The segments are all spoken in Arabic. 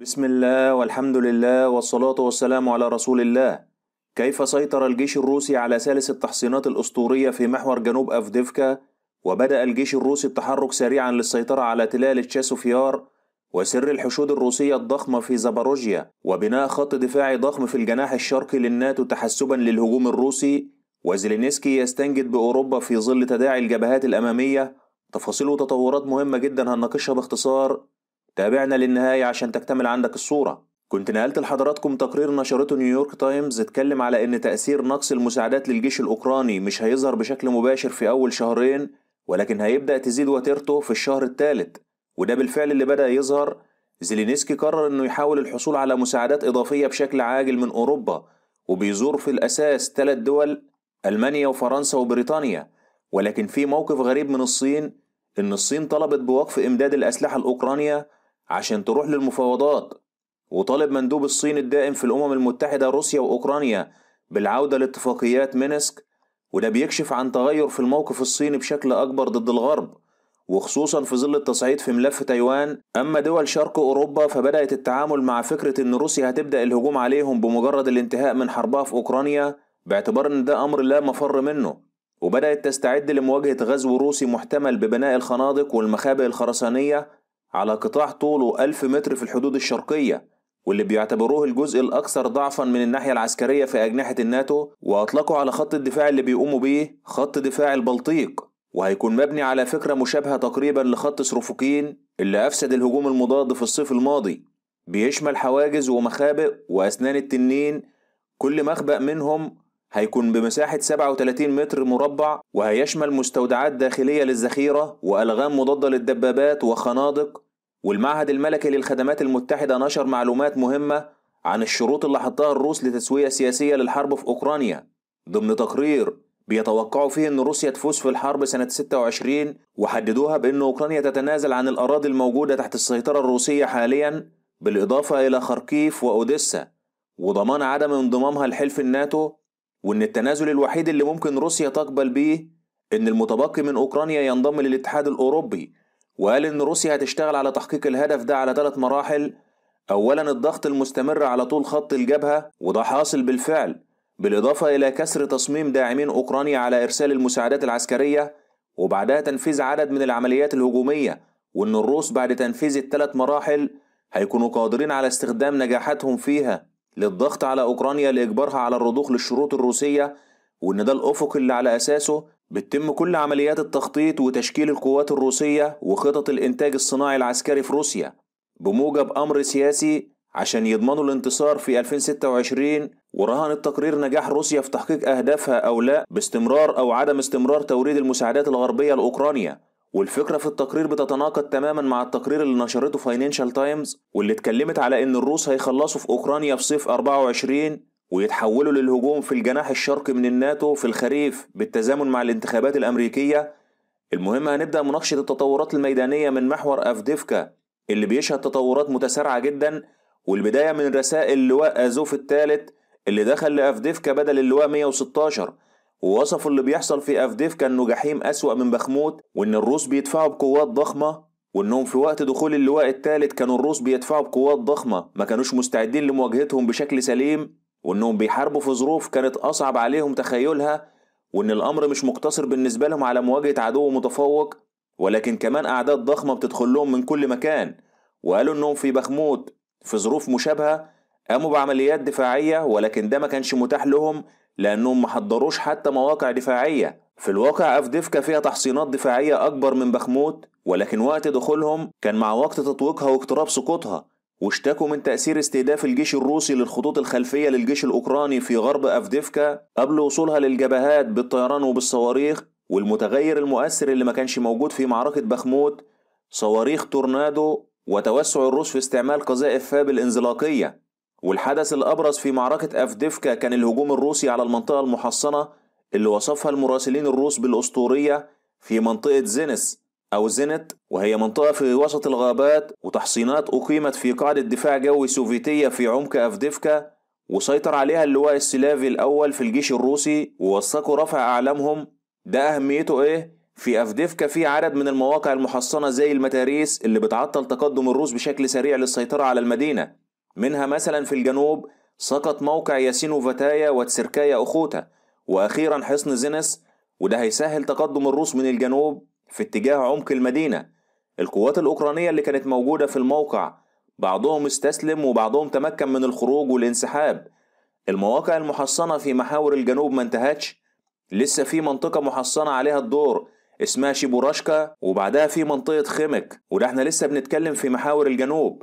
بسم الله والحمد لله والصلاة والسلام على رسول الله كيف سيطر الجيش الروسي على سلس التحصينات الأسطورية في محور جنوب أفديفكا وبدأ الجيش الروسي التحرك سريعا للسيطرة على تلال تشاسوفيار وسر الحشود الروسية الضخمة في زاباروجيا وبناء خط دفاعي ضخم في الجناح الشرقي للناتو تحسبا للهجوم الروسي وزيلينسكي يستنجد بأوروبا في ظل تداعي الجبهات الأمامية تفاصيل وتطورات مهمة جدا هنناقشها باختصار تابعنا للنهاية عشان تكتمل عندك الصورة كنت نقلت لحضراتكم تقرير نشرته نيويورك تايمز اتكلم على ان تأثير نقص المساعدات للجيش الأوكراني مش هيظهر بشكل مباشر في أول شهرين ولكن هيبدأ تزيد وتيرته في الشهر الثالث وده بالفعل اللي بدأ يظهر زيلينسكي قرر انه يحاول الحصول على مساعدات إضافية بشكل عاجل من أوروبا وبيزور في الأساس ثلاث دول ألمانيا وفرنسا وبريطانيا ولكن في موقف غريب من الصين إن الصين طلبت بوقف إمداد الأسلحة الاوكرانيه عشان تروح للمفاوضات وطالب مندوب الصين الدائم في الأمم المتحدة روسيا وأوكرانيا بالعودة لاتفاقيات مينسك وده بيكشف عن تغير في الموقف الصيني بشكل أكبر ضد الغرب وخصوصا في ظل التصعيد في ملف تايوان أما دول شرق أوروبا فبدأت التعامل مع فكرة أن روسيا هتبدأ الهجوم عليهم بمجرد الانتهاء من حربها في أوكرانيا باعتبار أن ده أمر لا مفر منه وبدأت تستعد لمواجهة غزو روسي محتمل ببناء الخنادق والمخابئ الخرسانية على قطاع طوله 1000 متر في الحدود الشرقية واللي بيعتبروه الجزء الأكثر ضعفا من الناحية العسكرية في أجنحة الناتو وأطلقوا على خط الدفاع اللي بيقوموا بيه خط دفاع البلطيق وهيكون مبني على فكرة مشابهة تقريبا لخط سروفوكين اللي أفسد الهجوم المضاد في الصيف الماضي بيشمل حواجز ومخابئ وأسنان التنين كل مخبأ منهم هيكون بمساحة 37 متر مربع وهيشمل مستودعات داخلية للذخيرة وألغام مضادة للدبابات وخنادق والمعهد الملكي للخدمات المتحدة نشر معلومات مهمة عن الشروط اللي حطها الروس لتسوية سياسية للحرب في أوكرانيا ضمن تقرير بيتوقعوا فيه أن روسيا تفوز في الحرب سنة 26 وحددوها بأن أوكرانيا تتنازل عن الأراضي الموجودة تحت السيطرة الروسية حاليا بالإضافة إلى خركيف وأوديسا وضمان عدم انضمامها لحلف الناتو وإن التنازل الوحيد اللي ممكن روسيا تقبل بيه إن المتبقي من أوكرانيا ينضم للاتحاد الأوروبي وقال إن روسيا هتشتغل على تحقيق الهدف ده على ثلاث مراحل أولا الضغط المستمر على طول خط الجبهة وده حاصل بالفعل بالإضافة إلى كسر تصميم داعمين أوكرانيا على إرسال المساعدات العسكرية وبعدها تنفيذ عدد من العمليات الهجومية وإن الروس بعد تنفيذ الثلاث مراحل هيكونوا قادرين على استخدام نجاحاتهم فيها للضغط على أوكرانيا لإجبارها على الرضوخ للشروط الروسية وإن ده الأفق اللي على أساسه بتتم كل عمليات التخطيط وتشكيل القوات الروسية وخطط الإنتاج الصناعي العسكري في روسيا بموجب أمر سياسي عشان يضمنوا الانتصار في 2026 ورهن التقرير نجاح روسيا في تحقيق أهدافها أو لا باستمرار أو عدم استمرار توريد المساعدات الغربية لأوكرانيا والفكرة في التقرير بتتناقض تماما مع التقرير اللي نشرته فاينانشال تايمز واللي اتكلمت على إن الروس هيخلصوا في أوكرانيا في صيف 24 ويتحولوا للهجوم في الجناح الشرقي من الناتو في الخريف بالتزامن مع الانتخابات الأمريكية المهم هنبدأ مناقشة التطورات الميدانية من محور أفديفكا اللي بيشهد تطورات متسارعة جدا والبداية من رسائل لواء أزوف الثالث اللي دخل لأفديفكا بدل اللواء 116 ووصفوا اللي بيحصل في افديف كانه جحيم أسوأ من بخموت وإن الروس بيدفعوا بقوات ضخمة وإنهم في وقت دخول اللواء الثالث كانوا الروس بيدفعوا بقوات ضخمة ما كانوش مستعدين لمواجهتهم بشكل سليم وإنهم بيحاربوا في ظروف كانت أصعب عليهم تخيلها وإن الأمر مش مقتصر بالنسبة لهم على مواجهة عدو متفوق ولكن كمان أعداد ضخمة بتدخل لهم من كل مكان وقالوا إنهم في بخموت في ظروف مشابهة قاموا بعمليات دفاعية ولكن ده ما كانش متاح لهم لأنهم ما حضروش حتى مواقع دفاعية في الواقع أفديفكا فيها تحصينات دفاعية أكبر من بخموت ولكن وقت دخولهم كان مع وقت تطويقها واقتراب سقوطها واشتكوا من تأثير استهداف الجيش الروسي للخطوط الخلفية للجيش الأوكراني في غرب أفديفكا قبل وصولها للجبهات بالطيران وبالصواريخ والمتغير المؤثر اللي ما كانش موجود في معركة بخموت صواريخ تورنادو وتوسع الروس في استعمال قذائف فاب الانزلاقية والحدث الأبرز في معركة أفديفكا كان الهجوم الروسي على المنطقة المحصنة اللي وصفها المراسلين الروس بالأسطورية في منطقة زينس أو زينت وهي منطقة في وسط الغابات وتحصينات أقيمت في قاعدة دفاع جوي سوفيتية في عمق أفديفكا وسيطر عليها اللواء السلافي الأول في الجيش الروسي ووثقوا رفع أعلامهم ده أهميته إيه؟ في أفديفكا في عدد من المواقع المحصنة زي المتاريس اللي بتعطل تقدم الروس بشكل سريع للسيطرة على المدينة منها مثلا في الجنوب سقط موقع ياسين وفتايا وتسركايا أخوتا وأخيرا حصن زينس وده هيسهل تقدم الروس من الجنوب في اتجاه عمق المدينة القوات الأوكرانية اللي كانت موجودة في الموقع بعضهم استسلم وبعضهم تمكن من الخروج والانسحاب المواقع المحصنة في محاور الجنوب ما انتهتش لسه في منطقة محصنة عليها الدور اسمها شيبوراشكا وبعدها في منطقة خيمك وده احنا لسه بنتكلم في محاور الجنوب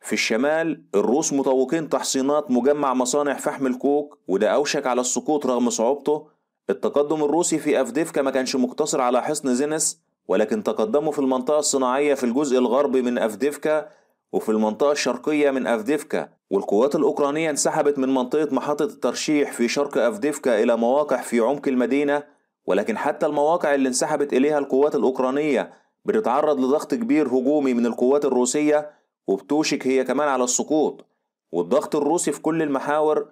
في الشمال الروس مطوقين تحصينات مجمع مصانع فحم الكوك وده أوشك على السقوط رغم صعوبته التقدم الروسي في أفديفكا ما كانش مقتصر على حصن زينس ولكن تقدموا في المنطقة الصناعية في الجزء الغربي من أفديفكا وفي المنطقة الشرقية من أفديفكا والقوات الأوكرانية انسحبت من منطقة محطة الترشيح في شرق أفديفكا إلى مواقع في عمق المدينة ولكن حتى المواقع اللي انسحبت إليها القوات الأوكرانية بتتعرض لضغط كبير هجومي من القوات الروسية وبتوشك هي كمان على السقوط والضغط الروسي في كل المحاور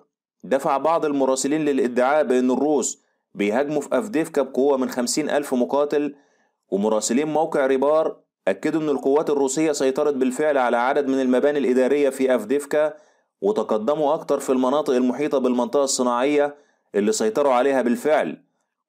دفع بعض المراسلين للادعاء بأن الروس بيهاجموا في أفديفكا بقوة من خمسين ألف مقاتل ومراسلين موقع ريبار أكدوا أن القوات الروسية سيطرت بالفعل على عدد من المباني الإدارية في أفديفكا وتقدموا أكتر في المناطق المحيطة بالمنطقة الصناعية اللي سيطروا عليها بالفعل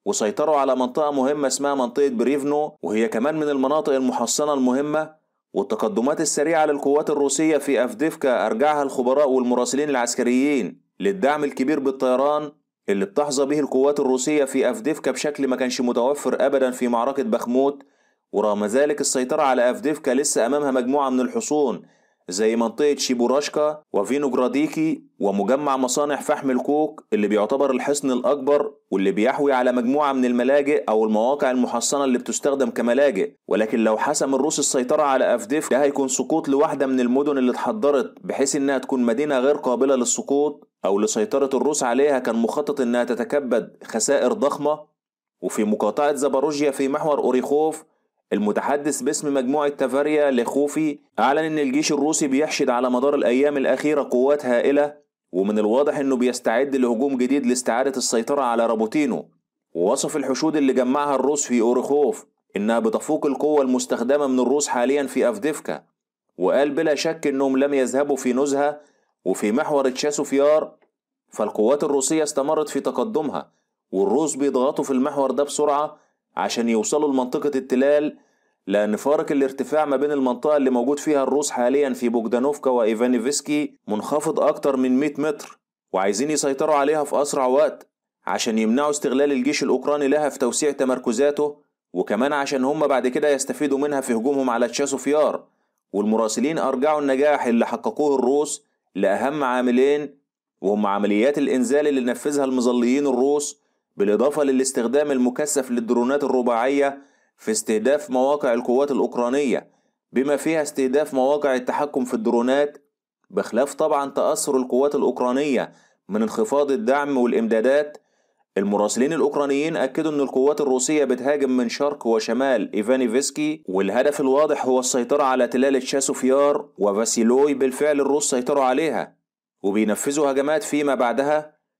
وسيطروا على منطقة مهمة اسمها منطقة بريفنو وهي كمان من المناطق المحصنة المهمة والتقدمات السريعة للقوات الروسية في أفديفكا أرجعها الخبراء والمراسلين العسكريين للدعم الكبير بالطيران اللي بتحظى به القوات الروسية في أفديفكا بشكل ما كانش متوفر أبدا في معركة بخموت ورغم ذلك السيطرة على أفديفكا لسه أمامها مجموعة من الحصون زي منطقة شيبوراشكا وفينوغراديكي ومجمع مصانع فحم الكوك اللي بيعتبر الحصن الأكبر واللي بيحوي على مجموعة من الملاجئ أو المواقع المحصنة اللي بتستخدم كملاجئ ولكن لو حسم الروس السيطرة على أفديف ده هيكون سقوط لواحدة من المدن اللي اتحضرت بحيث إنها تكون مدينة غير قابلة للسقوط أو لسيطرة الروس عليها كان مخطط إنها تتكبد خسائر ضخمة وفي مقاطعة زاباروجيا في محور أوريخوف المتحدث باسم مجموعة تافاريا لخوفي أعلن إن الجيش الروسي بيحشد على مدار الأيام الأخيرة قوات هائلة ومن الواضح إنه بيستعد لهجوم جديد لاستعادة السيطرة على رابوتينو ووصف الحشود اللي جمعها الروس في أوريخوف إنها بتفوق القوة المستخدمة من الروس حاليا في أفديفكا وقال بلا شك إنهم لم يذهبوا في نزهة وفي محور تشاسوفيار فالقوات الروسية استمرت في تقدمها والروس بيضغطوا في المحور ده بسرعة عشان يوصلوا لمنطقة التلال لأن فارق الارتفاع ما بين المنطقة اللي موجود فيها الروس حاليا في بوجدانوفكا وإيفانيفسكي منخفض أكتر من 100 متر وعايزين يسيطروا عليها في أسرع وقت عشان يمنعوا استغلال الجيش الأوكراني لها في توسيع تمركزاته وكمان عشان هم بعد كده يستفيدوا منها في هجومهم على تشاسوفيار والمراسلين أرجعوا النجاح اللي حققوه الروس لأهم عاملين وهم عمليات الإنزال اللي نفذها المظليين الروس بالإضافة للاستخدام المكثف للدرونات الرباعية في استهداف مواقع القوات الأوكرانية بما فيها استهداف مواقع التحكم في الدرونات بخلاف طبعا تأثر القوات الأوكرانية من انخفاض الدعم والإمدادات المراسلين الأوكرانيين أكدوا أن القوات الروسية بتهاجم من شرق وشمال إيفانيفسكي والهدف الواضح هو السيطرة على تلال الشاسوفيار وفاسيلوي بالفعل الروس سيطروا عليها وبينفذوا هجمات فيما بعدها